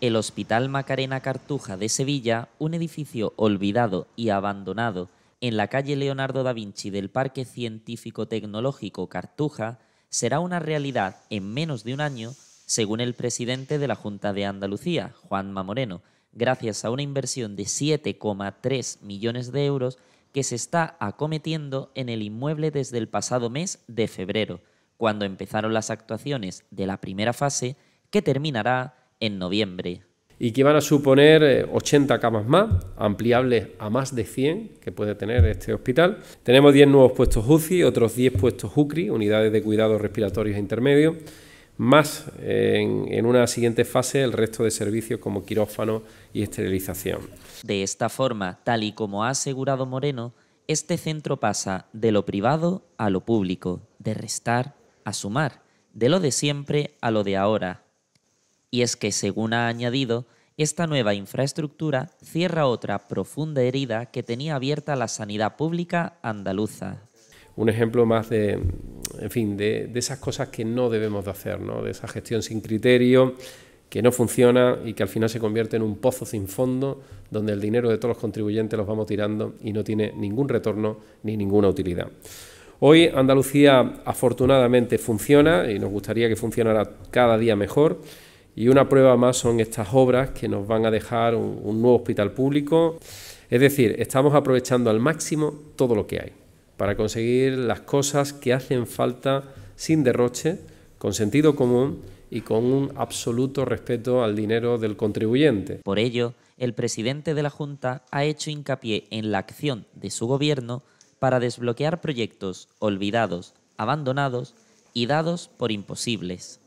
el Hospital Macarena Cartuja de Sevilla, un edificio olvidado y abandonado en la calle Leonardo da Vinci del Parque Científico Tecnológico Cartuja, será una realidad en menos de un año, según el presidente de la Junta de Andalucía, Juanma Moreno, gracias a una inversión de 7,3 millones de euros que se está acometiendo en el inmueble desde el pasado mes de febrero, cuando empezaron las actuaciones de la primera fase, que terminará en noviembre. Y que van a suponer 80 eh, camas más, ampliables a más de 100 que puede tener este hospital. Tenemos 10 nuevos puestos UCI, otros 10 puestos UCRI, unidades de cuidados respiratorios intermedios, más eh, en, en una siguiente fase el resto de servicios como quirófano y esterilización. De esta forma, tal y como ha asegurado Moreno, este centro pasa de lo privado a lo público, de restar a sumar, de lo de siempre a lo de ahora, y es que, según ha añadido, esta nueva infraestructura cierra otra profunda herida que tenía abierta la sanidad pública andaluza. Un ejemplo más de, en fin, de, esas cosas que no debemos de hacer, de esa gestión sin criterio que no funciona y que al final se convierte en un pozo sin fondo donde el dinero de todos los contribuyentes los vamos tirando y no tiene ningún retorno ni ninguna utilidad. Hoy Andalucía afortunadamente funciona y nos gustaría que funcionara cada día mejor y una prueba más son estas obras que nos van a dejar un, nuevo hospital público. Es decir, estamos aprovechando al máximo todo lo que hay para conseguir las cosas que hacen falta sin derroche, con sentido común y con un absoluto respeto al dinero del contribuyente. Por ello, el presidente de la Junta ha hecho hincapié en la acción de su gobierno para desbloquear proyectos olvidados, abandonados y dados por imposibles.